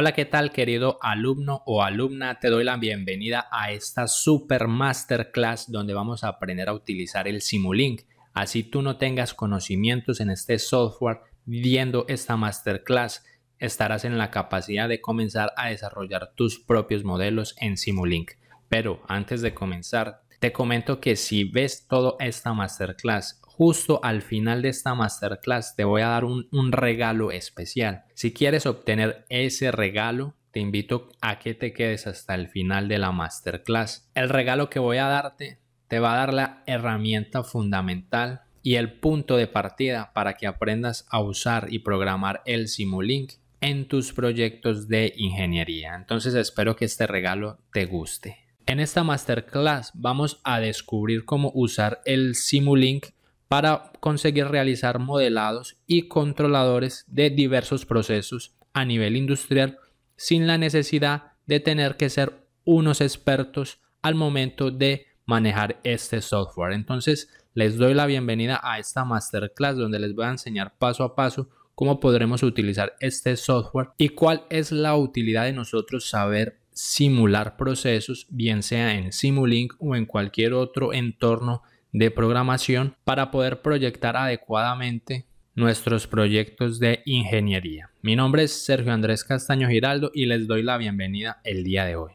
Hola, ¿qué tal querido alumno o alumna? Te doy la bienvenida a esta super masterclass donde vamos a aprender a utilizar el Simulink. Así tú no tengas conocimientos en este software, viendo esta masterclass estarás en la capacidad de comenzar a desarrollar tus propios modelos en Simulink. Pero antes de comenzar, te comento que si ves toda esta masterclass justo al final de esta masterclass te voy a dar un, regalo especial. Si quieres obtener ese regalo, te invito a que te quedes hasta el final de la masterclass. El regalo que voy a darte te va a dar la herramienta fundamental y el punto de partida para que aprendas a usar y programar el Simulink en tus proyectos de ingeniería. Entonces espero que este regalo te guste. En esta masterclass vamos a descubrir cómo usar el Simulink para conseguir realizar modelados y controladores de diversos procesos a nivel industrial sin la necesidad de tener que ser unos expertos al momento de manejar este software. Entonces les doy la bienvenida a esta masterclass donde les voy a enseñar paso a paso cómo podremos utilizar este software y cuál es la utilidad de nosotros saber simular procesos, bien sea en Simulink o en cualquier otro entorno de programación para poder proyectar adecuadamente nuestros proyectos de ingeniería. Mi nombre es Sergio Andrés Castaño Giraldo y les doy la bienvenida el día de hoy.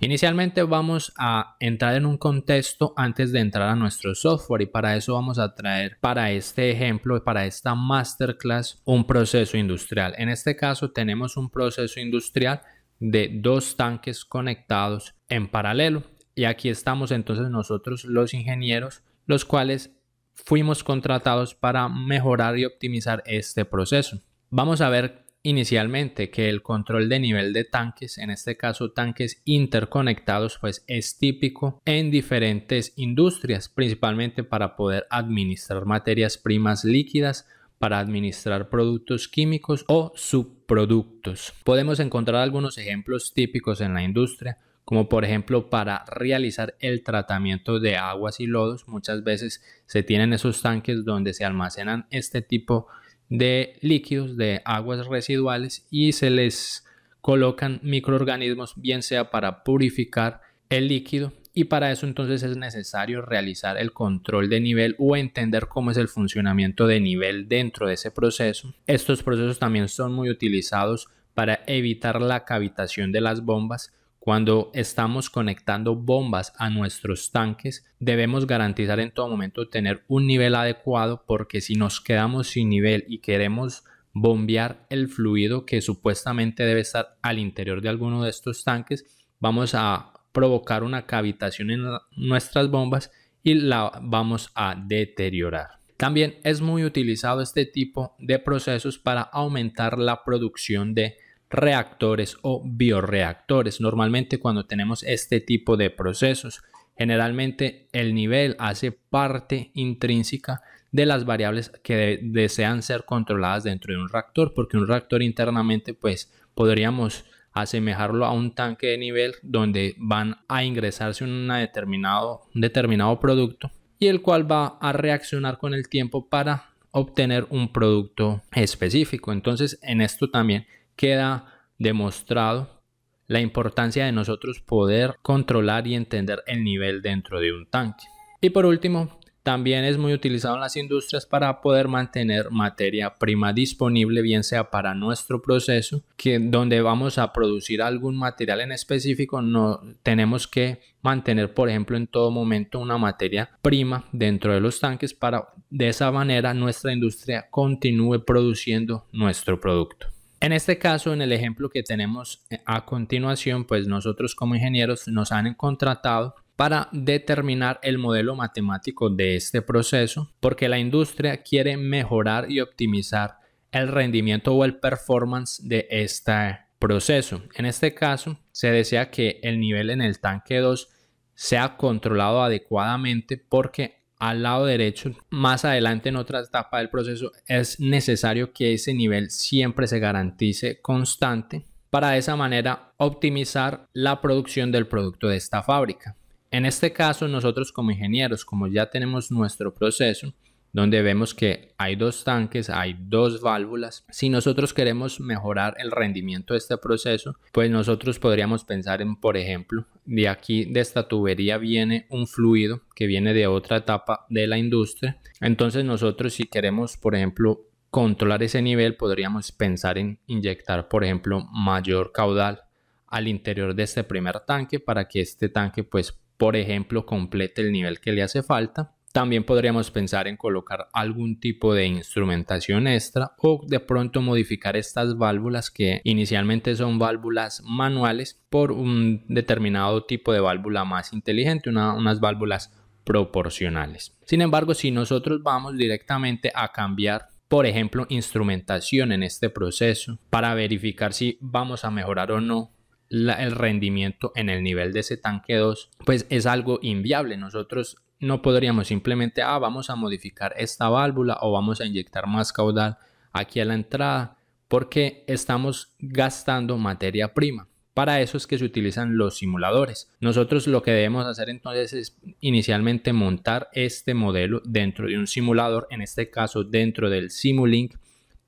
Inicialmente vamos a entrar en un contexto antes de entrar a nuestro software y para eso vamos a traer para este ejemplo, para esta masterclass, un proceso industrial. En este caso tenemos un proceso industrial de dos tanques conectados en paralelo. Y aquí estamos entonces nosotros los ingenieros, los cuales fuimos contratados para mejorar y optimizar este proceso. Vamos a ver inicialmente que el control de nivel de tanques, en este caso tanques interconectados, pues es típico en diferentes industrias, principalmente para poder administrar materias primas líquidas, para administrar productos químicos o subproductos. Podemos encontrar algunos ejemplos típicos en la industria, como por ejemplo para realizar el tratamiento de aguas y lodos. Muchas veces se tienen esos tanques donde se almacenan este tipo de líquidos, de aguas residuales y se les colocan microorganismos, bien sea para purificar el líquido y para eso entonces es necesario realizar el control de nivel o entender cómo es el funcionamiento de nivel dentro de ese proceso. Estos procesos también son muy utilizados para evitar la cavitación de las bombas cuando estamos conectando bombas a nuestros tanques, debemos garantizar en todo momento tener un nivel adecuado porque si nos quedamos sin nivel y queremos bombear el fluido que supuestamente debe estar al interior de alguno de estos tanques, vamos a provocar una cavitación en nuestras bombas y la vamos a deteriorar. También es muy utilizado este tipo de procesos para aumentar la producción de reactores o bioreactores. Normalmente cuando tenemos este tipo de procesos, generalmente el nivel hace parte intrínseca de las variables que desean ser controladas dentro de un reactor, porque un reactor internamente pues podríamos asemejarlo a un tanque de nivel donde van a ingresarse un determinado, un determinado producto y el cual va a reaccionar con el tiempo para obtener un producto específico. Entonces en esto también queda demostrado la importancia de nosotros poder controlar y entender el nivel dentro de un tanque. Y por último, también es muy utilizado en las industrias para poder mantener materia prima disponible, bien sea para nuestro proceso, que donde vamos a producir algún material en específico, no tenemos que mantener, por ejemplo, en todo momento una materia prima dentro de los tanques para de esa manera nuestra industria continúe produciendo nuestro producto. En este caso, en el ejemplo que tenemos eh, a continuación, pues nosotros como ingenieros nos han contratado para determinar el modelo matemático de este proceso, porque la industria quiere mejorar y optimizar el rendimiento o el performance de este proceso. En este caso, se desea que el nivel en el tanque 2 sea controlado adecuadamente porque al lado derecho, más adelante en otra etapa del proceso, es necesario que ese nivel siempre se garantice constante para de esa manera optimizar la producción del producto de esta fábrica. En este caso, nosotros como ingenieros, como ya tenemos nuestro proceso, donde vemos que hay dos tanques, hay dos válvulas. Si nosotros queremos mejorar el rendimiento de este proceso, pues nosotros podríamos pensar en, por ejemplo, de aquí, de esta tubería, viene un fluido que viene de otra etapa de la industria. Entonces nosotros si queremos, por ejemplo, controlar ese nivel, podríamos pensar en inyectar, por ejemplo, mayor caudal al interior de este primer tanque para que este tanque, pues, por ejemplo, complete el nivel que le hace falta también podríamos pensar en colocar algún tipo de instrumentación extra o de pronto modificar estas válvulas que inicialmente son válvulas manuales por un determinado tipo de válvula más inteligente, unas válvulas proporcionales. Sin embargo, si nosotros vamos directamente a cambiar por ejemplo, instrumentación en este proceso para verificar si vamos a mejorar o no el rendimiento en el nivel de ese tanque 2, pues es algo inviable. Nosotros no podríamos simplemente, ah, vamos a modificar esta válvula o vamos a inyectar más caudal aquí a la entrada, porque estamos gastando materia prima. Para eso es que se utilizan los simuladores. Nosotros lo que debemos hacer entonces es inicialmente montar este modelo dentro de un simulador, en este caso dentro del Simulink,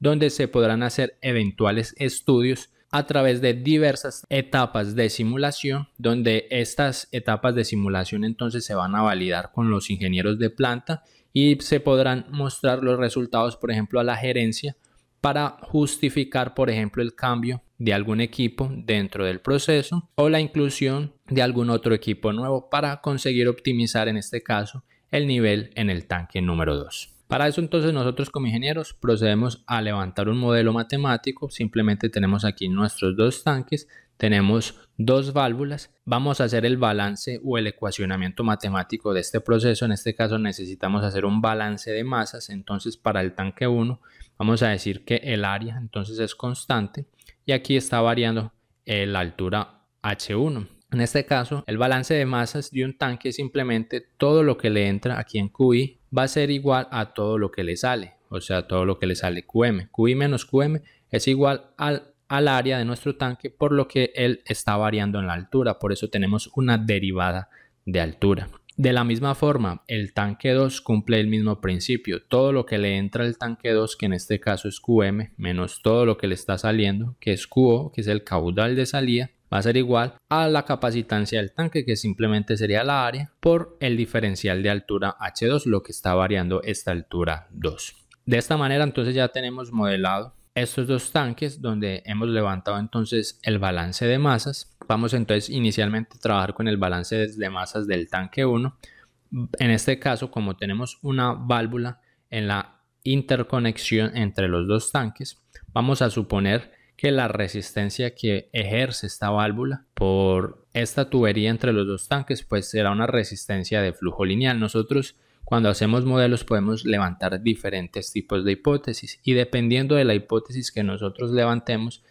donde se podrán hacer eventuales estudios a través de diversas etapas de simulación, donde estas etapas de simulación entonces se van a validar con los ingenieros de planta y se podrán mostrar los resultados, por ejemplo, a la gerencia para justificar, por ejemplo, el cambio de algún equipo dentro del proceso o la inclusión de algún otro equipo nuevo para conseguir optimizar, en este caso, el nivel en el tanque número 2. Para eso entonces nosotros como ingenieros procedemos a levantar un modelo matemático, simplemente tenemos aquí nuestros dos tanques, tenemos dos válvulas, vamos a hacer el balance o el ecuacionamiento matemático de este proceso, en este caso necesitamos hacer un balance de masas, entonces para el tanque 1 vamos a decir que el área entonces es constante y aquí está variando eh, la altura H1. En este caso, el balance de masas de un tanque es simplemente todo lo que le entra aquí en QI va a ser igual a todo lo que le sale, o sea, todo lo que le sale QM. QI menos QM es igual al, al área de nuestro tanque, por lo que él está variando en la altura, por eso tenemos una derivada de altura. De la misma forma, el tanque 2 cumple el mismo principio. Todo lo que le entra al tanque 2, que en este caso es QM, menos todo lo que le está saliendo, que es QO, que es el caudal de salida, va a ser igual a la capacitancia del tanque, que simplemente sería la área, por el diferencial de altura H2, lo que está variando esta altura 2. De esta manera entonces ya tenemos modelado estos dos tanques donde hemos levantado entonces el balance de masas. Vamos entonces inicialmente a trabajar con el balance de masas del tanque 1. En este caso, como tenemos una válvula en la interconexión entre los dos tanques, vamos a suponer que la resistencia que ejerce esta válvula por esta tubería entre los dos tanques pues será una resistencia de flujo lineal. Nosotros cuando hacemos modelos podemos levantar diferentes tipos de hipótesis y dependiendo de la hipótesis que nosotros levantemos,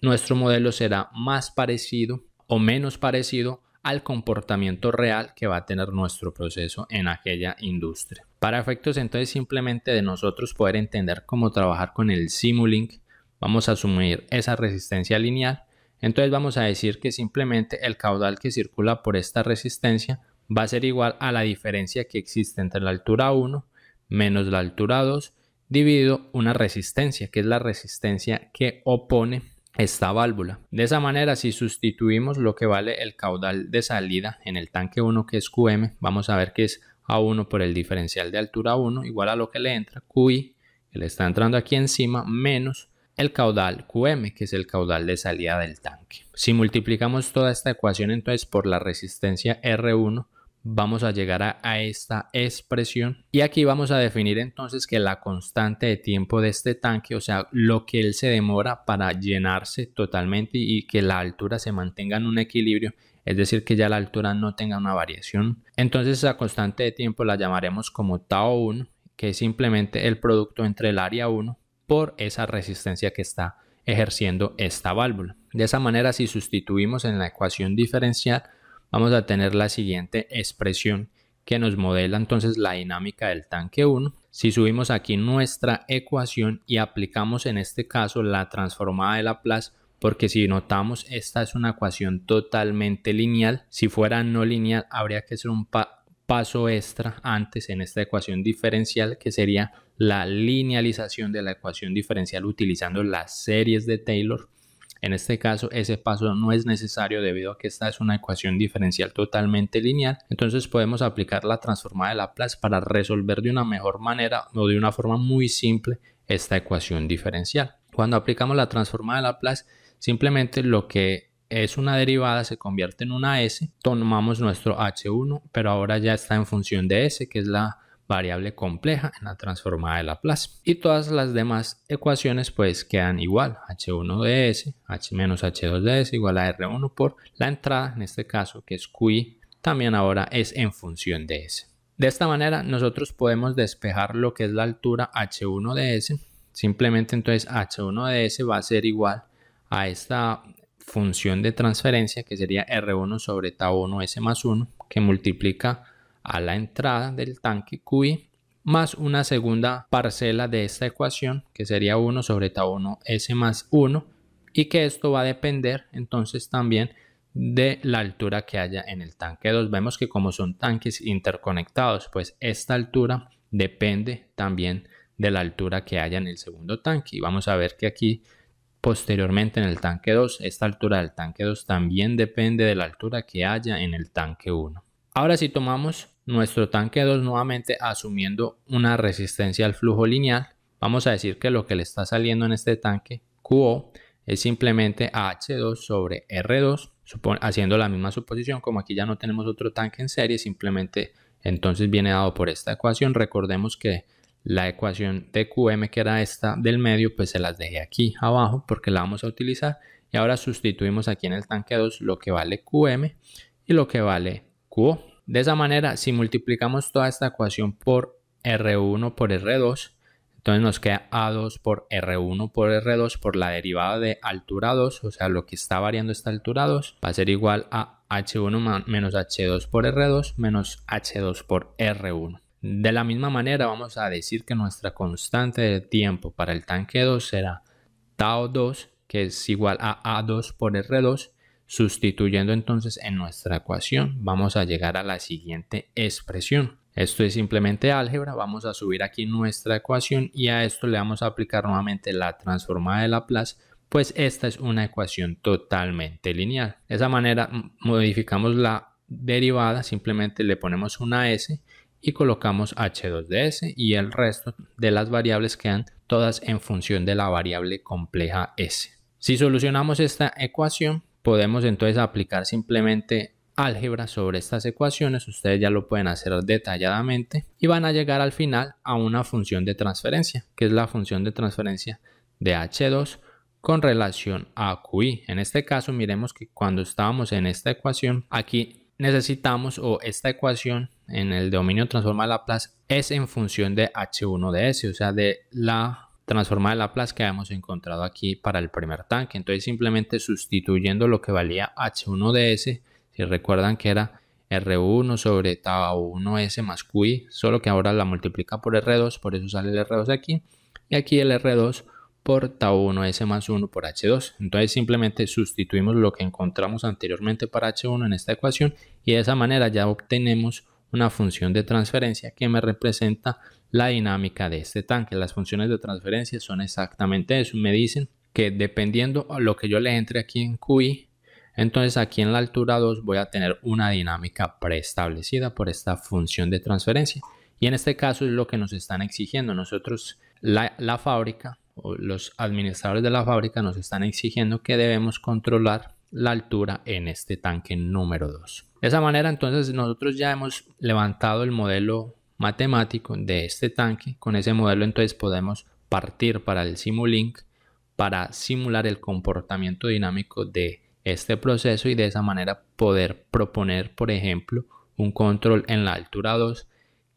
nuestro modelo será más parecido o menos parecido al comportamiento real que va a tener nuestro proceso en aquella industria. Para efectos entonces simplemente de nosotros poder entender cómo trabajar con el Simulink Vamos a asumir esa resistencia lineal, entonces vamos a decir que simplemente el caudal que circula por esta resistencia va a ser igual a la diferencia que existe entre la altura 1 menos la altura 2 dividido una resistencia, que es la resistencia que opone esta válvula. De esa manera, si sustituimos lo que vale el caudal de salida en el tanque 1 que es QM, vamos a ver que es A1 por el diferencial de altura 1 igual a lo que le entra QI, que le está entrando aquí encima, menos el caudal QM, que es el caudal de salida del tanque. Si multiplicamos toda esta ecuación entonces por la resistencia R1, vamos a llegar a, esta expresión y aquí vamos a definir entonces que la constante de tiempo de este tanque, o sea, lo que él se demora para llenarse totalmente y que la altura se mantenga en un equilibrio, es decir, que ya la altura no tenga una variación. Entonces esa constante de tiempo la llamaremos como tau 1, que es simplemente el producto entre el área 1 por esa resistencia que está ejerciendo esta válvula. De esa manera, si sustituimos en la ecuación diferencial, vamos a tener la siguiente expresión que nos modela entonces la dinámica del tanque 1. Si subimos aquí nuestra ecuación y aplicamos en este caso la transformada de Laplace, porque si notamos esta es una ecuación totalmente lineal, si fuera no lineal habría que hacer un paso extra antes en esta ecuación diferencial que sería la linealización de la ecuación diferencial utilizando las series de Taylor. En este caso, ese paso no es necesario debido a que esta es una ecuación diferencial totalmente lineal. Entonces podemos aplicar la transformada de Laplace para resolver de una mejor manera o de una forma muy simple esta ecuación diferencial. Cuando aplicamos la transformada de Laplace, simplemente lo que es una derivada se convierte en una S, tomamos nuestro H1, pero ahora ya está en función de S, que es la variable compleja en la transformada de Laplace. Y todas las demás ecuaciones pues quedan igual, h1 de s, h menos h2 de s igual a r1 por la entrada, en este caso que es qi, también ahora es en función de s. De esta manera nosotros podemos despejar lo que es la altura h1 de s, simplemente entonces h1 de s va a ser igual a esta función de transferencia que sería r1 sobre tau 1s más 1 que multiplica a la entrada del tanque QI más una segunda parcela de esta ecuación que sería 1 sobre tau 1 S más 1 y que esto va a depender entonces también de la altura que haya en el tanque 2. Vemos que como son tanques interconectados, pues esta altura depende también de la altura que haya en el segundo tanque. Y vamos a ver que aquí posteriormente en el tanque 2, esta altura del tanque 2 también depende de la altura que haya en el tanque 1. Ahora si tomamos nuestro tanque 2 nuevamente asumiendo una resistencia al flujo lineal, vamos a decir que lo que le está saliendo en este tanque QO es simplemente h 2 sobre R2, haciendo la misma suposición, como aquí ya no tenemos otro tanque en serie, simplemente entonces viene dado por esta ecuación. Recordemos que la ecuación de QM, que era esta del medio, pues se las dejé aquí abajo porque la vamos a utilizar. Y ahora sustituimos aquí en el tanque 2 lo que vale QM y lo que vale QO. De esa manera, si multiplicamos toda esta ecuación por R1 por R2, entonces nos queda A2 por R1 por R2 por la derivada de altura 2, o sea, lo que está variando esta altura 2 va a ser igual a H1 menos H2 por R2 menos H2 por R1. De la misma manera vamos a decir que nuestra constante de tiempo para el tanque 2 será tau 2 que es igual a A2 por R2 Sustituyendo entonces en nuestra ecuación vamos a llegar a la siguiente expresión. Esto es simplemente álgebra, vamos a subir aquí nuestra ecuación y a esto le vamos a aplicar nuevamente la transformada de Laplace, pues esta es una ecuación totalmente lineal. De esa manera modificamos la derivada, simplemente le ponemos una s y colocamos h2 de s y el resto de las variables quedan todas en función de la variable compleja s. Si solucionamos esta ecuación, podemos entonces aplicar simplemente álgebra sobre estas ecuaciones, ustedes ya lo pueden hacer detalladamente y van a llegar al final a una función de transferencia, que es la función de transferencia de H2 con relación a QI. En este caso, miremos que cuando estábamos en esta ecuación, aquí necesitamos o esta ecuación en el dominio transforma Laplace es en función de H1 de S, o sea, de la transformar de Laplace que habíamos encontrado aquí para el primer tanque. Entonces simplemente sustituyendo lo que valía H1 de si recuerdan que era R1 sobre tau 1S más QI, solo que ahora la multiplica por R2, por eso sale el R2 de aquí, y aquí el R2 por tau 1S más 1 por H2. Entonces simplemente sustituimos lo que encontramos anteriormente para H1 en esta ecuación y de esa manera ya obtenemos una función de transferencia que me representa la dinámica de este tanque. Las funciones de transferencia son exactamente eso. Me dicen que dependiendo a lo que yo le entre aquí en QI, entonces aquí en la altura 2 voy a tener una dinámica preestablecida por esta función de transferencia. Y en este caso es lo que nos están exigiendo. Nosotros, la, fábrica o los administradores de la fábrica nos están exigiendo que debemos controlar la altura en este tanque número 2. De esa manera entonces nosotros ya hemos levantado el modelo matemático de este tanque. Con ese modelo entonces podemos partir para el Simulink para simular el comportamiento dinámico de este proceso y de esa manera poder proponer, por ejemplo, un control en la altura 2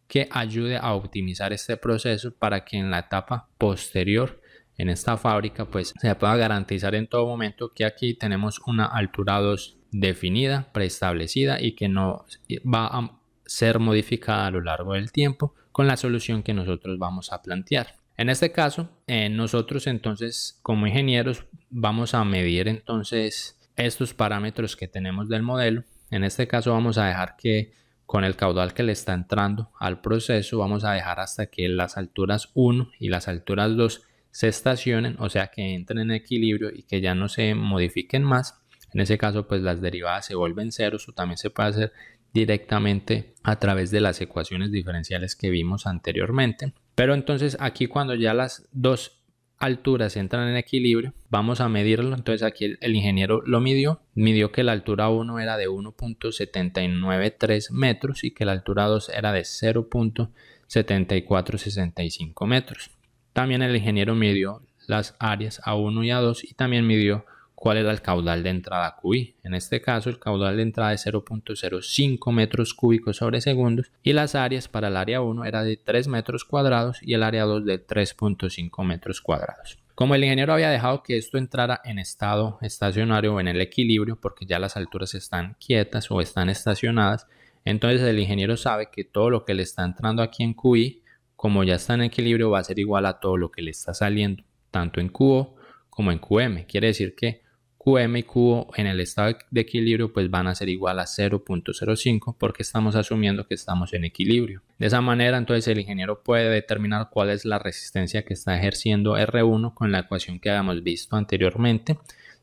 que ayude a optimizar este proceso para que en la etapa posterior en esta fábrica pues se pueda garantizar en todo momento que aquí tenemos una altura 2 definida, preestablecida y que no va a ser modificada a lo largo del tiempo con la solución que nosotros vamos a plantear. En este caso, eh, nosotros entonces como ingenieros vamos a medir entonces estos parámetros que tenemos del modelo. En este caso vamos a dejar que con el caudal que le está entrando al proceso vamos a dejar hasta que las alturas 1 y las alturas 2 se estacionen, o sea que entren en equilibrio y que ya no se modifiquen más. En ese caso pues las derivadas se vuelven ceros o también se puede hacer directamente a través de las ecuaciones diferenciales que vimos anteriormente. Pero entonces aquí cuando ya las dos alturas entran en equilibrio, vamos a medirlo. Entonces aquí el ingeniero lo midió, midió que la altura 1 era de 1.793 metros y que la altura 2 era de 0.7465 metros. También el ingeniero midió las áreas A1 y A2 y también midió cuál era el caudal de entrada QI. En este caso, el caudal de entrada es 0.05 metros cúbicos sobre segundos y las áreas para el área 1 era de 3 metros cuadrados y el área 2 de 3.5 metros cuadrados. Como el ingeniero había dejado que esto entrara en estado estacionario o en el equilibrio porque ya las alturas están quietas o están estacionadas, entonces el ingeniero sabe que todo lo que le está entrando aquí en QI, como ya está en equilibrio, va a ser igual a todo lo que le está saliendo, tanto en QO como en QM. Quiere decir que QM y QO en el estado de equilibrio pues van a ser igual a 0.05 porque estamos asumiendo que estamos en equilibrio. De esa manera entonces el ingeniero puede determinar cuál es la resistencia que está ejerciendo R1 con la ecuación que habíamos visto anteriormente.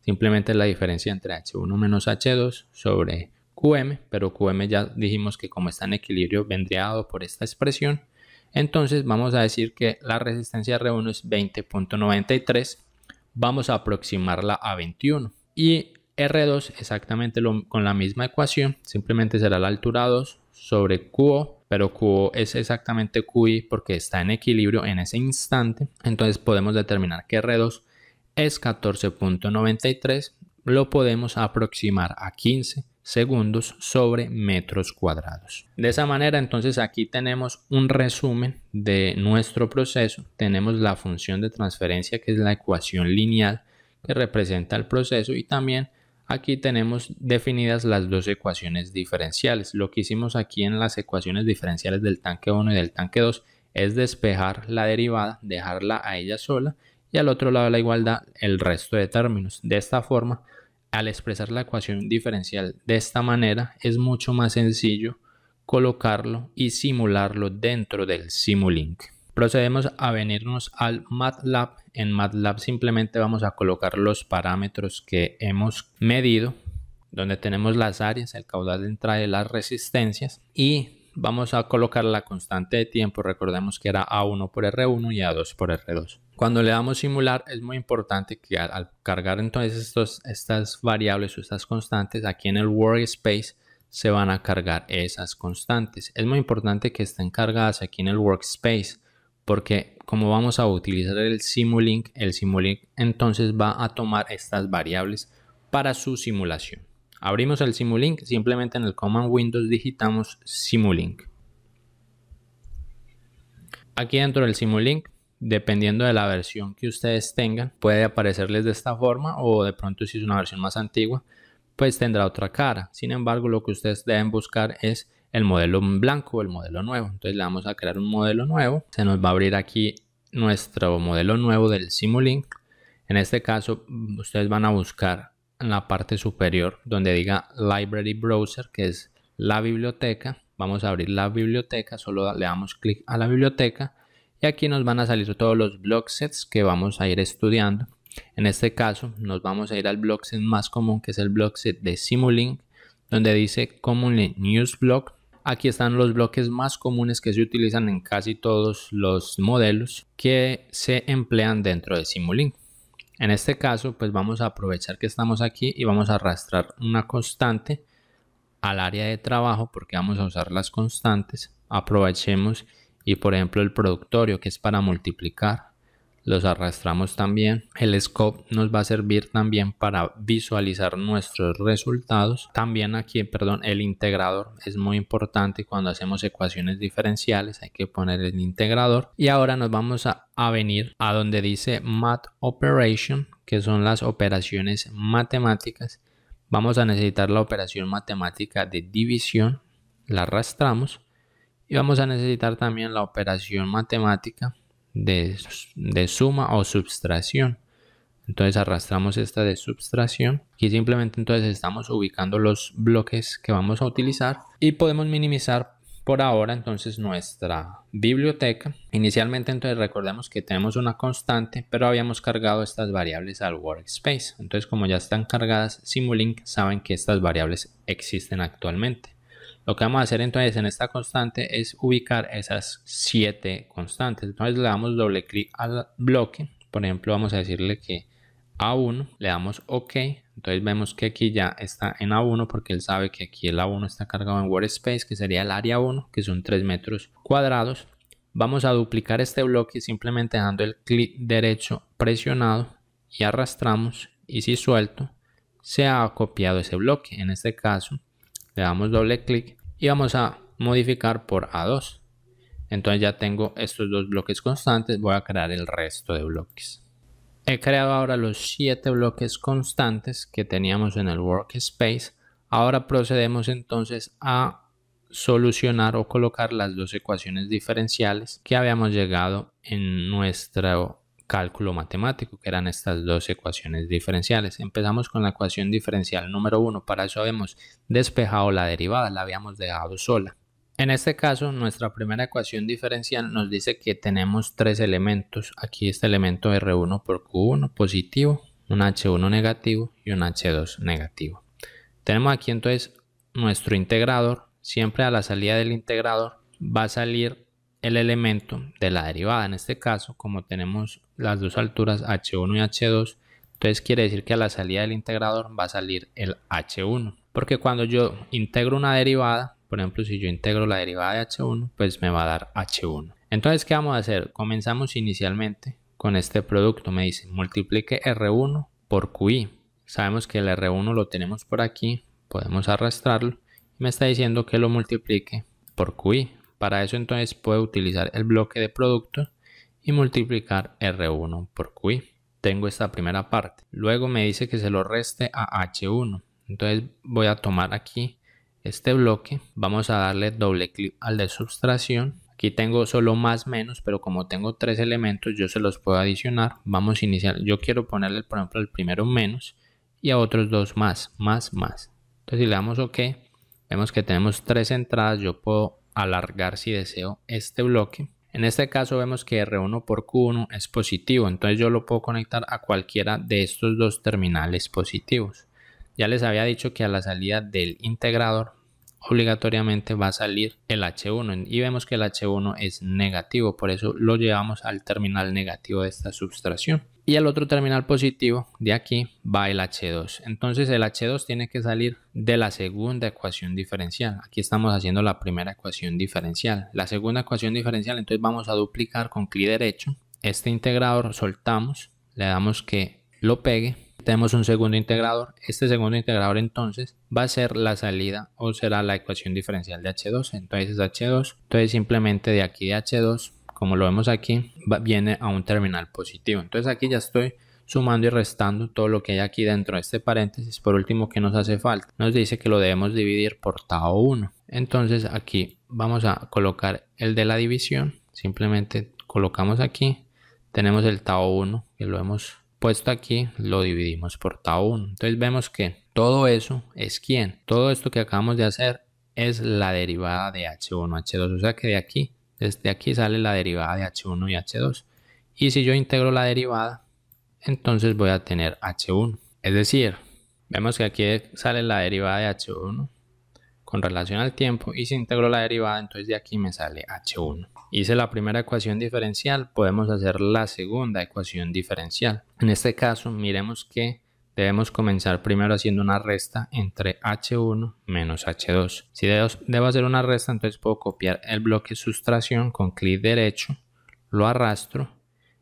Simplemente la diferencia entre H1 menos H2 sobre QM, pero QM ya dijimos que como está en equilibrio vendría dado por esta expresión. Entonces vamos a decir que la resistencia R1 es 20.93 vamos a aproximarla a 21. Y R2 exactamente con la misma ecuación, simplemente será la altura 2 sobre QO, pero QO es exactamente QI porque está en equilibrio en ese instante. Entonces podemos determinar que R2 es 14.93, lo podemos aproximar a 15 segundos sobre metros cuadrados. De esa manera entonces aquí tenemos un resumen de nuestro proceso. Tenemos la función de transferencia que es la ecuación lineal que representa el proceso y también aquí tenemos definidas las dos ecuaciones diferenciales. Lo que hicimos aquí en las ecuaciones diferenciales del tanque 1 y del tanque 2 es despejar la derivada, dejarla a ella sola y al otro lado de la igualdad el resto de términos. De esta forma al expresar la ecuación diferencial de esta manera es mucho más sencillo colocarlo y simularlo dentro del Simulink. Procedemos a venirnos al MATLAB. En MATLAB simplemente vamos a colocar los parámetros que hemos medido, donde tenemos las áreas, el caudal de entrada y las resistencias. Y Vamos a colocar la constante de tiempo, recordemos que era A1 por R1 y A2 por R2. Cuando le damos simular es muy importante que al cargar entonces estas variables o estas constantes aquí en el workspace se van a cargar esas constantes. Es muy importante que estén cargadas aquí en el workspace porque como vamos a utilizar el simulink, el simulink entonces va a tomar estas variables para su simulación. Abrimos el Simulink, simplemente en el Command Windows digitamos Simulink. Aquí dentro del Simulink, dependiendo de la versión que ustedes tengan, puede aparecerles de esta forma o de pronto si es una versión más antigua, pues tendrá otra cara. Sin embargo, lo que ustedes deben buscar es el modelo blanco o el modelo nuevo. Entonces le vamos a crear un modelo nuevo. Se nos va a abrir aquí nuestro modelo nuevo del Simulink. En este caso, ustedes van a buscar en la parte superior donde diga Library Browser, que es la biblioteca. Vamos a abrir la biblioteca, solo le damos clic a la biblioteca y aquí nos van a salir todos los block sets que vamos a ir estudiando. En este caso nos vamos a ir al block set más común que es el block set de Simulink, donde dice Commonly News Block. Aquí están los bloques más comunes que se utilizan en casi todos los modelos que se emplean dentro de Simulink. En este caso, pues vamos a aprovechar que estamos aquí y vamos a arrastrar una constante al área de trabajo porque vamos a usar las constantes. Aprovechemos y por ejemplo el productorio que es para multiplicar los arrastramos también. El scope nos va a servir también para visualizar nuestros resultados. También aquí, perdón, el integrador es muy importante cuando hacemos ecuaciones diferenciales, hay que poner el integrador. Y ahora nos vamos a, venir a donde dice Math Operation, que son las operaciones matemáticas. Vamos a necesitar la operación matemática de división, la arrastramos. Y vamos a necesitar también la operación matemática de, suma o sustracción Entonces arrastramos esta de sustracción y simplemente entonces estamos ubicando los bloques que vamos a utilizar y podemos minimizar por ahora entonces nuestra biblioteca. Inicialmente entonces recordemos que tenemos una constante pero habíamos cargado estas variables al workspace. Entonces como ya están cargadas Simulink saben que estas variables existen actualmente. Lo que vamos a hacer entonces en esta constante es ubicar esas siete constantes. Entonces le damos doble clic al bloque. Por ejemplo, vamos a decirle que A1, le damos OK. Entonces vemos que aquí ya está en A1 porque él sabe que aquí el A1 está cargado en WordSpace, que sería el área 1, que son 3 metros cuadrados. Vamos a duplicar este bloque simplemente dando el clic derecho presionado y arrastramos y si suelto se ha copiado ese bloque. En este caso le damos doble clic y vamos a modificar por A2. Entonces ya tengo estos dos bloques constantes, voy a crear el resto de bloques. He creado ahora los siete bloques constantes que teníamos en el workspace. Ahora procedemos entonces a solucionar o colocar las dos ecuaciones diferenciales que habíamos llegado en nuestro cálculo matemático, que eran estas dos ecuaciones diferenciales. Empezamos con la ecuación diferencial número 1, para eso habíamos despejado la derivada, la habíamos dejado sola. En este caso, nuestra primera ecuación diferencial nos dice que tenemos tres elementos. Aquí este elemento R1 por Q1 positivo, un H1 negativo y un H2 negativo. Tenemos aquí entonces nuestro integrador. Siempre a la salida del integrador va a salir el elemento de la derivada. En este caso, como tenemos las dos alturas h1 y h2, entonces quiere decir que a la salida del integrador va a salir el h1. Porque cuando yo integro una derivada, por ejemplo, si yo integro la derivada de h1, pues me va a dar h1. Entonces, ¿qué vamos a hacer? Comenzamos inicialmente con este producto. Me dice, multiplique r1 por qi. Sabemos que el r1 lo tenemos por aquí, podemos arrastrarlo. me está diciendo que lo multiplique por qi. Para eso entonces puedo utilizar el bloque de producto y multiplicar R1 por QI. Tengo esta primera parte. Luego me dice que se lo reste a H1. Entonces voy a tomar aquí este bloque. Vamos a darle doble clic al de sustracción. Aquí tengo solo más menos, pero como tengo tres elementos, yo se los puedo adicionar. Vamos a iniciar. Yo quiero ponerle, por ejemplo, el primero menos y a otros dos más, más, más. Entonces si le damos OK, vemos que tenemos tres entradas. Yo puedo alargar si deseo este bloque. En este caso vemos que R1 por Q1 es positivo, entonces yo lo puedo conectar a cualquiera de estos dos terminales positivos. Ya les había dicho que a la salida del integrador obligatoriamente va a salir el H1 y vemos que el H1 es negativo, por eso lo llevamos al terminal negativo de esta sustracción y el otro terminal positivo de aquí va el H2. Entonces el H2 tiene que salir de la segunda ecuación diferencial. Aquí estamos haciendo la primera ecuación diferencial. La segunda ecuación diferencial, entonces vamos a duplicar con clic derecho. Este integrador soltamos, le damos que lo pegue. Tenemos un segundo integrador. Este segundo integrador entonces va a ser la salida o será la ecuación diferencial de H2. Entonces H2. Entonces simplemente de aquí de H2 como lo vemos aquí, viene a un terminal positivo. Entonces aquí ya estoy sumando y restando todo lo que hay aquí dentro de este paréntesis. Por último, ¿qué nos hace falta? Nos dice que lo debemos dividir por tau 1. Entonces aquí vamos a colocar el de la división. Simplemente colocamos aquí. Tenemos el tau 1 que lo hemos puesto aquí. Lo dividimos por tau 1. Entonces vemos que todo eso es quién. Todo esto que acabamos de hacer es la derivada de h1, h2. O sea que de aquí desde aquí sale la derivada de h1 y h2. Y si yo integro la derivada, entonces voy a tener h1. Es decir, vemos que aquí sale la derivada de h1 con relación al tiempo y si integro la derivada, entonces de aquí me sale h1. Hice la primera ecuación diferencial, podemos hacer la segunda ecuación diferencial. En este caso, miremos que debemos comenzar primero haciendo una resta entre h1 menos h2. Si debo hacer una resta, entonces puedo copiar el bloque sustracción con clic derecho, lo arrastro.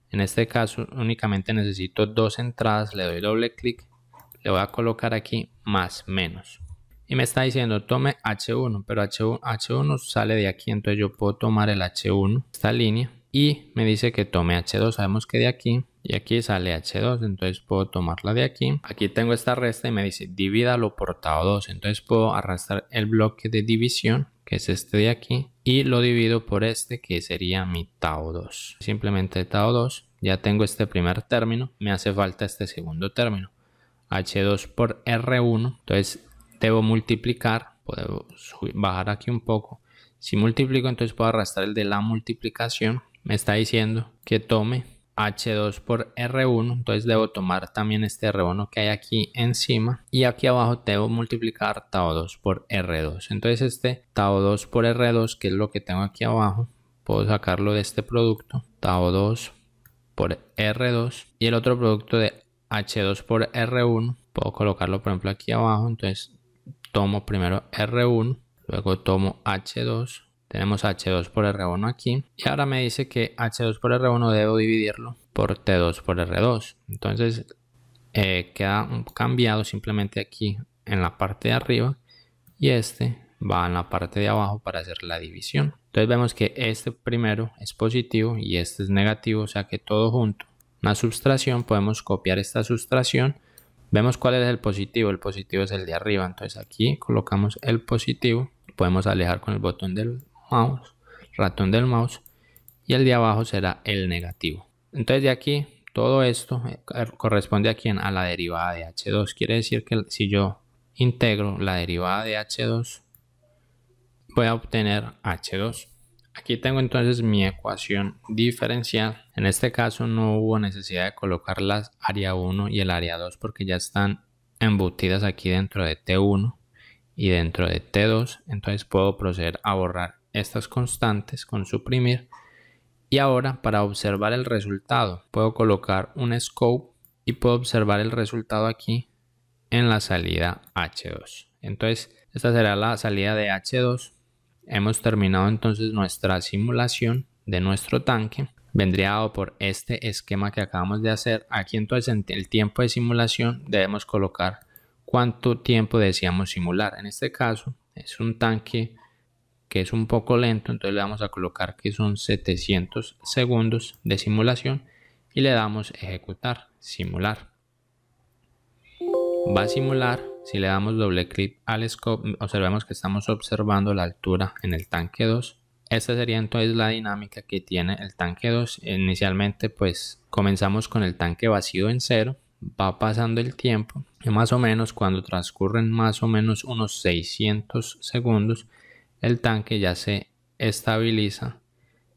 En este caso únicamente necesito dos entradas, le doy doble clic, le voy a colocar aquí más menos. Y me está diciendo tome H1, pero H1, H1 sale de aquí, entonces yo puedo tomar el H1, esta línea, y me dice que tome H2. Sabemos que de aquí y aquí sale H2, entonces puedo tomarla de aquí. Aquí tengo esta resta y me dice divídalo por tau 2, entonces puedo arrastrar el bloque de división que es este de aquí y lo divido por este que sería mi tau 2. Simplemente tau 2, ya tengo este primer término, me hace falta este segundo término. H2 por R1, entonces debo multiplicar, puedo bajar aquí un poco. Si multiplico entonces puedo arrastrar el de la multiplicación, me está diciendo que tome H2 por R1, entonces debo tomar también este R1 que hay aquí encima y aquí abajo debo multiplicar tau 2 por R2. Entonces este tau 2 por R2, que es lo que tengo aquí abajo, puedo sacarlo de este producto, tau 2 por R2 y el otro producto de H2 por R1, puedo colocarlo por ejemplo aquí abajo, entonces tomo primero R1, luego tomo H2, tenemos H2 por R1 aquí. Y ahora me dice que H2 por R1 debo dividirlo por T2 por R2. Entonces eh, queda cambiado simplemente aquí en la parte de arriba. Y este va en la parte de abajo para hacer la división. Entonces vemos que este primero es positivo y este es negativo. O sea que todo junto. Una sustracción. Podemos copiar esta sustracción. Vemos cuál es el positivo. El positivo es el de arriba. Entonces aquí colocamos el positivo. Podemos alejar con el botón del mouse, ratón del mouse y el de abajo será el negativo. Entonces de aquí todo esto eh, corresponde a quién? A la derivada de h2. Quiere decir que si yo integro la derivada de h2 voy a obtener h2. Aquí tengo entonces mi ecuación diferencial. En este caso no hubo necesidad de colocar las área 1 y el área 2 porque ya están embutidas aquí dentro de T1 y dentro de T2. Entonces puedo proceder a borrar estas constantes con suprimir y ahora para observar el resultado puedo colocar un scope y puedo observar el resultado aquí en la salida H2. Entonces esta será la salida de H2. Hemos terminado entonces nuestra simulación de nuestro tanque. Vendría dado por este esquema que acabamos de hacer. Aquí entonces en el tiempo de simulación debemos colocar cuánto tiempo deseamos simular. En este caso es un tanque que es un poco lento, entonces le vamos a colocar que son 700 segundos de simulación y le damos ejecutar, simular. Va a simular, si le damos doble clic al scope, observemos que estamos observando la altura en el tanque 2. Esta sería entonces la dinámica que tiene el tanque 2. Inicialmente pues comenzamos con el tanque vacío en cero. va pasando el tiempo y más o menos cuando transcurren más o menos unos 600 segundos el tanque ya se estabiliza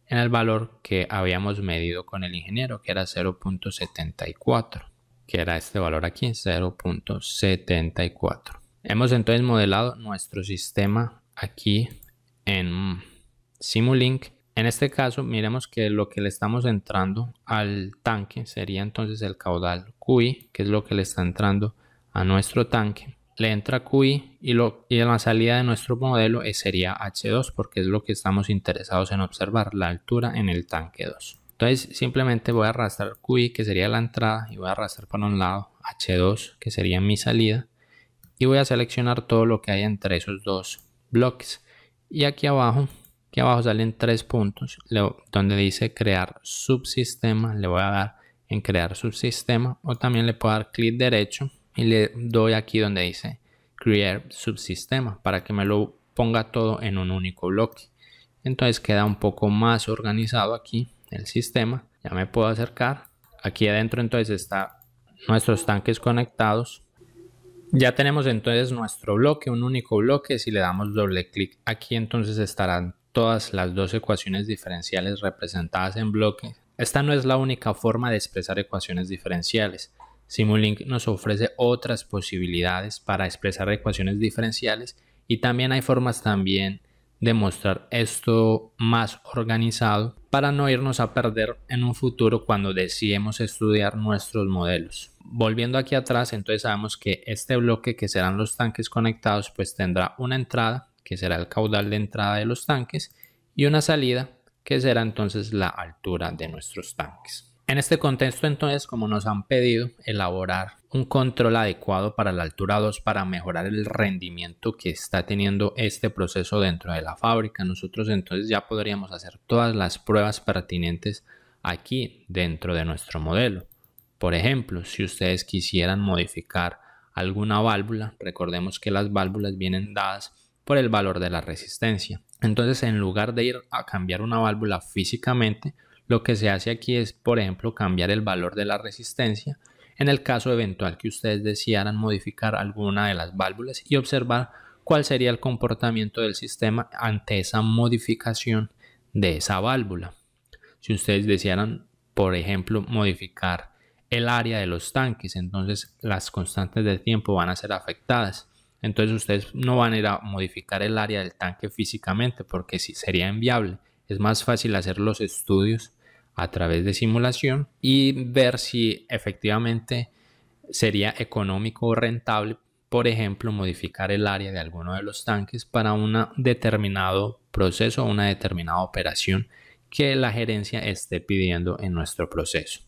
en el valor que habíamos medido con el ingeniero, que era 0.74, que era este valor aquí, 0.74. Hemos entonces modelado nuestro sistema aquí en Simulink. En este caso, miremos que lo que le estamos entrando al tanque sería entonces el caudal QI, que es lo que le está entrando a nuestro tanque le entra QI y, y la salida de nuestro modelo eh, sería H2 porque es lo que estamos interesados en observar, la altura en el tanque 2. Entonces simplemente voy a arrastrar QI que sería la entrada y voy a arrastrar por un lado H2 que sería mi salida y voy a seleccionar todo lo que hay entre esos dos bloques y aquí abajo aquí abajo salen tres puntos donde dice crear subsistema le voy a dar en crear subsistema o también le puedo dar clic derecho y le doy aquí donde dice crear subsistema para que me lo ponga todo en un único bloque. Entonces queda un poco más organizado aquí el sistema. Ya me puedo acercar. Aquí adentro entonces está nuestros tanques conectados. Ya tenemos entonces nuestro bloque, un único bloque. Si le damos doble clic aquí entonces estarán todas las dos ecuaciones diferenciales representadas en bloque, Esta no es la única forma de expresar ecuaciones diferenciales. Simulink nos ofrece otras posibilidades para expresar ecuaciones diferenciales y también hay formas también de mostrar esto más organizado para no irnos a perder en un futuro cuando decidimos estudiar nuestros modelos. Volviendo aquí atrás, entonces sabemos que este bloque que serán los tanques conectados pues tendrá una entrada que será el caudal de entrada de los tanques y una salida que será entonces la altura de nuestros tanques. En este contexto entonces, como nos han pedido, elaborar un control adecuado para la altura 2 para mejorar el rendimiento que está teniendo este proceso dentro de la fábrica. Nosotros entonces ya podríamos hacer todas las pruebas pertinentes aquí dentro de nuestro modelo. Por ejemplo, si ustedes quisieran modificar alguna válvula, recordemos que las válvulas vienen dadas por el valor de la resistencia. Entonces, en lugar de ir a cambiar una válvula físicamente, lo que se hace aquí es, por ejemplo, cambiar el valor de la resistencia en el caso eventual que ustedes desearan modificar alguna de las válvulas y observar cuál sería el comportamiento del sistema ante esa modificación de esa válvula. Si ustedes desearan, por ejemplo, modificar el área de los tanques, entonces las constantes de tiempo van a ser afectadas. Entonces ustedes no van a ir a modificar el área del tanque físicamente porque si sería inviable. Es más fácil hacer los estudios a través de simulación y ver si efectivamente sería económico o rentable, por ejemplo, modificar el área de alguno de los tanques para un determinado proceso o una determinada operación que la gerencia esté pidiendo en nuestro proceso.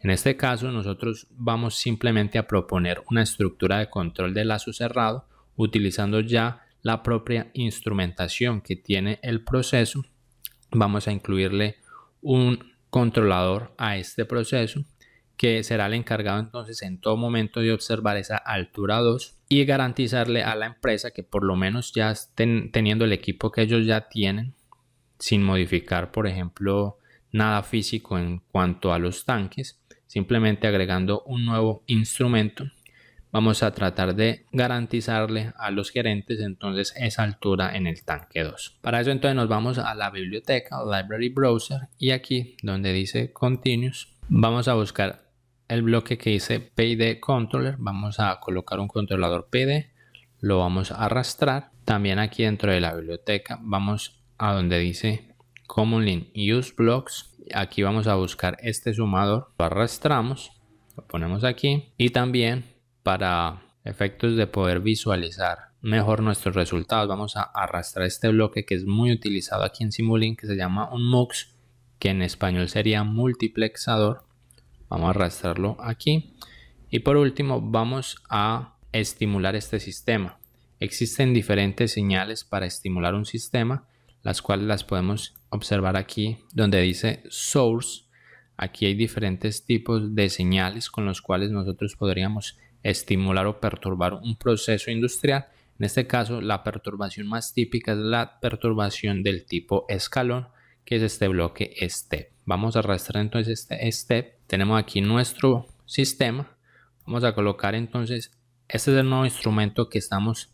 En este caso, nosotros vamos simplemente a proponer una estructura de control de lazo cerrado utilizando ya la propia instrumentación que tiene el proceso. Vamos a incluirle un controlador a este proceso, que será el encargado entonces en todo momento de observar esa altura 2 y garantizarle a la empresa que por lo menos ya estén teniendo el equipo que ellos ya tienen, sin modificar, por ejemplo, nada físico en cuanto a los tanques, simplemente agregando un nuevo instrumento vamos a tratar de garantizarle a los gerentes entonces esa altura en el tanque 2. Para eso entonces nos vamos a la biblioteca Library Browser y aquí donde dice Continuous vamos a buscar el bloque que dice PID Controller, vamos a colocar un controlador PD, lo vamos a arrastrar. También aquí dentro de la biblioteca vamos a donde dice Link Use Blocks, aquí vamos a buscar este sumador, lo arrastramos, lo ponemos aquí y también para efectos de poder visualizar mejor nuestros resultados. Vamos a arrastrar este bloque que es muy utilizado aquí en Simulink, que se llama un MUX, que en español sería multiplexador. Vamos a arrastrarlo aquí. Y por último, vamos a estimular este sistema. Existen diferentes señales para estimular un sistema, las cuales las podemos observar aquí donde dice source. Aquí hay diferentes tipos de señales con los cuales nosotros podríamos estimular o perturbar un proceso industrial. En este caso, la perturbación más típica es la perturbación del tipo escalón, que es este bloque step. Vamos a arrastrar entonces este step. Tenemos aquí nuestro sistema. Vamos a colocar entonces, este es el nuevo instrumento que estamos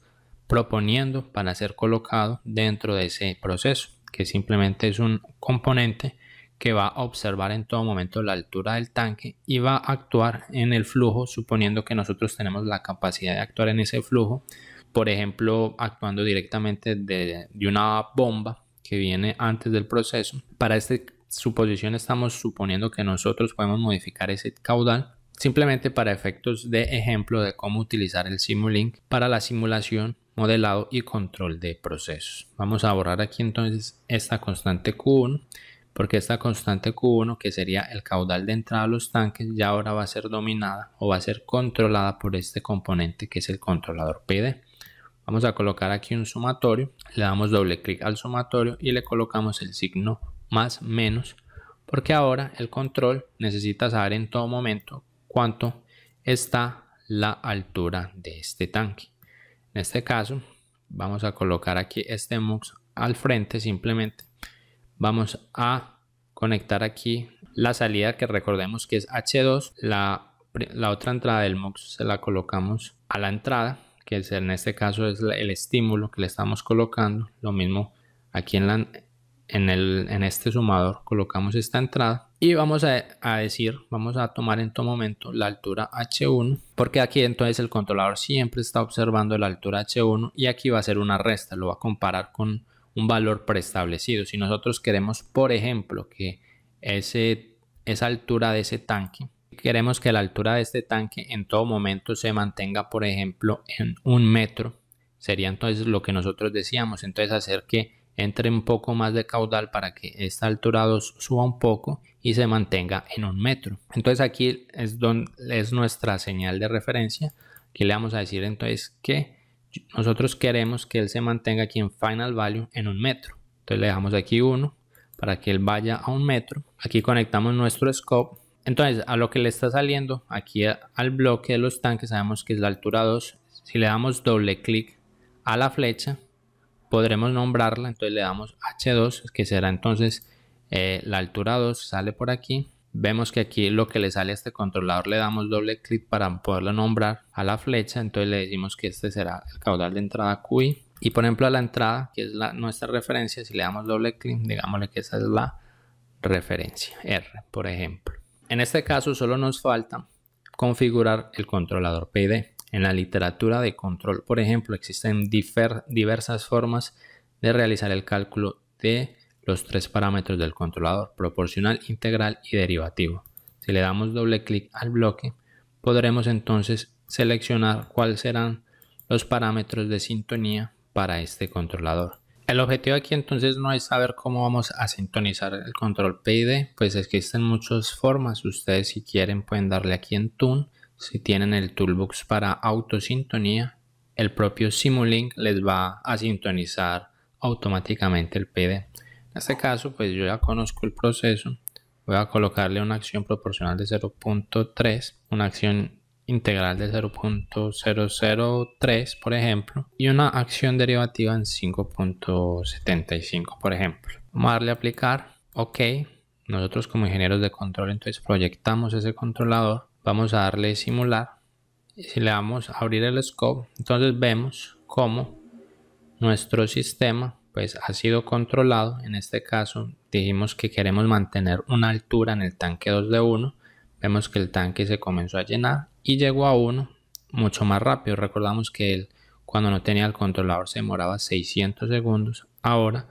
proponiendo para ser colocado dentro de ese proceso, que simplemente es un componente que va a observar en todo momento la altura del tanque y va a actuar en el flujo suponiendo que nosotros tenemos la capacidad de actuar en ese flujo, por ejemplo actuando directamente de, una bomba que viene antes del proceso. Para esta suposición estamos suponiendo que nosotros podemos modificar ese caudal simplemente para efectos de ejemplo de cómo utilizar el Simulink para la simulación, modelado y control de procesos. Vamos a borrar aquí entonces esta constante Q1 porque esta constante Q1, que sería el caudal de entrada a los tanques, ya ahora va a ser dominada o va a ser controlada por este componente que es el controlador PD. Vamos a colocar aquí un sumatorio, le damos doble clic al sumatorio y le colocamos el signo más menos, porque ahora el control necesita saber en todo momento cuánto está la altura de este tanque. En este caso, vamos a colocar aquí este MUX al frente simplemente vamos a conectar aquí la salida que recordemos que es H2, la, otra entrada del mux se la colocamos a la entrada, que en este caso es el estímulo que le estamos colocando, lo mismo aquí en, la, en, este sumador colocamos esta entrada y vamos a, a, decir, vamos a tomar en todo momento la altura H1 porque aquí entonces el controlador siempre está observando la altura H1 y aquí va a ser una resta, lo va a comparar con un valor preestablecido. Si nosotros queremos, por ejemplo, que ese, esa altura de ese tanque, queremos que la altura de este tanque en todo momento se mantenga, por ejemplo, en un metro, sería entonces lo que nosotros decíamos, entonces hacer que entre un poco más de caudal para que esta altura 2 suba un poco y se mantenga en un metro. Entonces aquí es, donde es nuestra señal de referencia. que le vamos a decir entonces que nosotros queremos que él se mantenga aquí en final value en un metro. Entonces le dejamos aquí 1 para que él vaya a un metro. Aquí conectamos nuestro scope. Entonces a lo que le está saliendo aquí al bloque de los tanques sabemos que es la altura 2. Si le damos doble clic a la flecha podremos nombrarla. Entonces le damos H2 que será entonces eh, la altura 2 sale por aquí. Vemos que aquí lo que le sale a este controlador le damos doble clic para poderlo nombrar a la flecha, entonces le decimos que este será el caudal de entrada QI. Y por ejemplo a la entrada, que es la, nuestra referencia, si le damos doble clic, digámosle que esa es la referencia, R, por ejemplo. En este caso solo nos falta configurar el controlador PD. En la literatura de control, por ejemplo, existen diversas formas de realizar el cálculo de los tres parámetros del controlador, proporcional, integral y derivativo. Si le damos doble clic al bloque, podremos entonces seleccionar cuáles serán los parámetros de sintonía para este controlador. El objetivo aquí entonces no es saber cómo vamos a sintonizar el control PID, pues existen muchas formas. Ustedes si quieren pueden darle aquí en Tune, si tienen el toolbox para autosintonía, el propio Simulink les va a sintonizar automáticamente el PID. En este caso, pues yo ya conozco el proceso. Voy a colocarle una acción proporcional de 0.3, una acción integral de 0.003, por ejemplo, y una acción derivativa en 5.75, por ejemplo. Vamos a darle a aplicar, ok. Nosotros como ingenieros de control, entonces proyectamos ese controlador. Vamos a darle simular. Y si le damos a abrir el scope, entonces vemos cómo nuestro sistema pues ha sido controlado. En este caso dijimos que queremos mantener una altura en el tanque 2 de 1. Vemos que el tanque se comenzó a llenar y llegó a 1 mucho más rápido. Recordamos que él cuando no tenía el controlador se demoraba 600 segundos. Ahora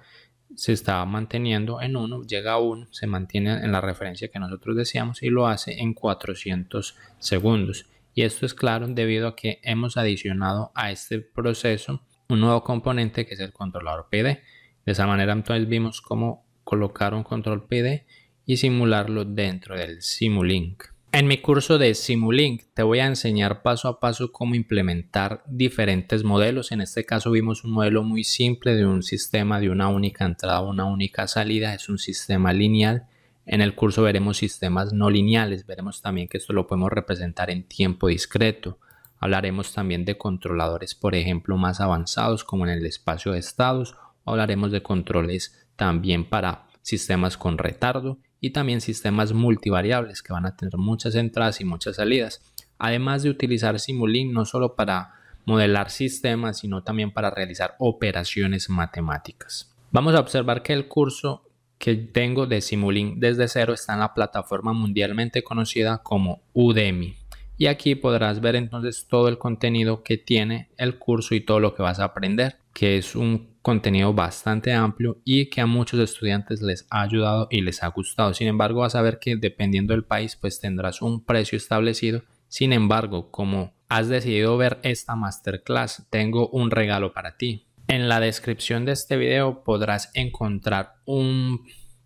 se estaba manteniendo en 1, llega a 1, se mantiene en la referencia que nosotros decíamos y lo hace en 400 segundos. Y esto es claro debido a que hemos adicionado a este proceso un nuevo componente que es el controlador PD. De esa manera entonces vimos cómo colocar un control PD y simularlo dentro del Simulink. En mi curso de Simulink te voy a enseñar paso a paso cómo implementar diferentes modelos. En este caso vimos un modelo muy simple de un sistema de una única entrada, una única salida. Es un sistema lineal. En el curso veremos sistemas no lineales. Veremos también que esto lo podemos representar en tiempo discreto. Hablaremos también de controladores, por ejemplo, más avanzados como en el espacio de estados. Hablaremos de controles también para sistemas con retardo y también sistemas multivariables que van a tener muchas entradas y muchas salidas. Además de utilizar Simulink no solo para modelar sistemas, sino también para realizar operaciones matemáticas. Vamos a observar que el curso que tengo de Simulink desde cero está en la plataforma mundialmente conocida como Udemy y aquí podrás ver entonces todo el contenido que tiene el curso y todo lo que vas a aprender, que es un contenido bastante amplio y que a muchos estudiantes les ha ayudado y les ha gustado. Sin embargo, vas a ver que dependiendo del país, pues tendrás un precio establecido. Sin embargo, como has decidido ver esta masterclass, tengo un regalo para ti. En la descripción de este video podrás encontrar un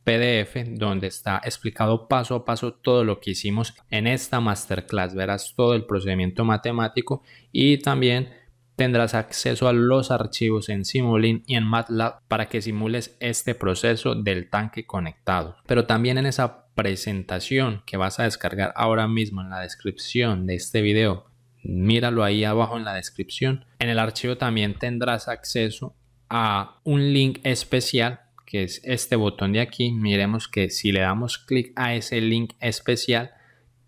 PDF donde está explicado paso a paso todo lo que hicimos en esta masterclass. Verás todo el procedimiento matemático y también tendrás acceso a los archivos en Simulink y en MATLAB para que simules este proceso del tanque conectado. Pero también en esa presentación que vas a descargar ahora mismo en la descripción de este video, míralo ahí abajo en la descripción. En el archivo también tendrás acceso a un link especial que es este botón de aquí, miremos que si le damos clic a ese link especial,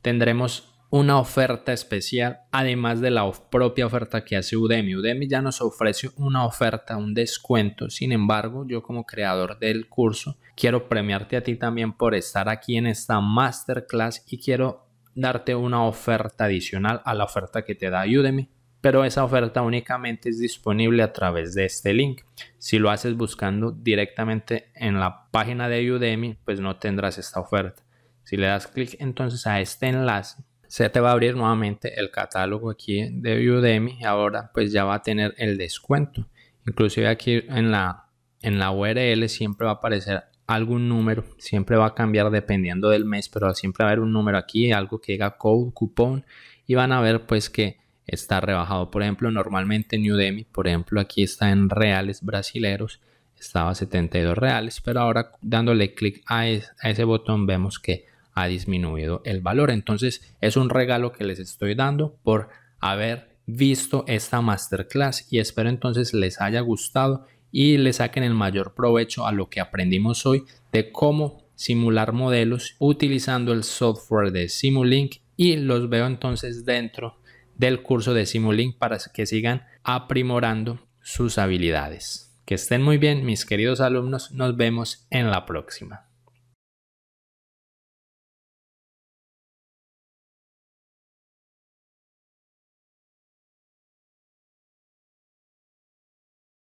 tendremos una oferta especial, además de la propia oferta que hace Udemy. Udemy ya nos ofrece una oferta, un descuento. Sin embargo, yo como creador del curso, quiero premiarte a ti también por estar aquí en esta masterclass y quiero darte una oferta adicional a la oferta que te da Udemy pero esa oferta únicamente es disponible a través de este link. Si lo haces buscando directamente en la página de Udemy, pues no tendrás esta oferta. Si le das clic entonces a este enlace, se te va a abrir nuevamente el catálogo aquí de Udemy y ahora pues ya va a tener el descuento. Inclusive aquí en la, en la URL siempre va a aparecer algún número, siempre va a cambiar dependiendo del mes, pero siempre va a haber un número aquí, algo que diga code, cupón y van a ver pues que está rebajado. Por ejemplo, normalmente New Demi, por ejemplo, aquí está en reales brasileros, estaba a 72 reales, pero ahora dándole clic a, ese botón vemos que ha disminuido el valor. Entonces es un regalo que les estoy dando por haber visto esta masterclass y espero entonces les haya gustado y le saquen el mayor provecho a lo que aprendimos hoy de cómo simular modelos utilizando el software de Simulink y los veo entonces dentro del curso de Simulink para que sigan aprimorando sus habilidades. Que estén muy bien, mis queridos alumnos. Nos vemos en la próxima.